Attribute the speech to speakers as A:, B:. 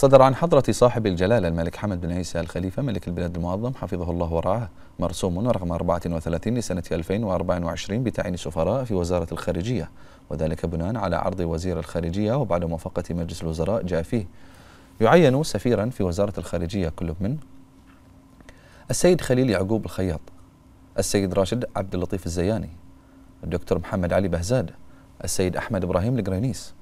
A: صدر عن حضرة صاحب الجلالة الملك حمد بن عيسى الخليفة ملك البلاد المعظم حفظه الله ورعاه مرسوم رقم 34 لسنة 2024 بتعيين سفراء في وزارة الخارجية وذلك بناء على عرض وزير الخارجية وبعد موافقة مجلس الوزراء جاء فيه يعين سفيرا في وزارة الخارجية كل من السيد خليل يعقوب الخياط السيد راشد عبد اللطيف الزياني الدكتور محمد علي بهزاد السيد أحمد إبراهيم القرينيس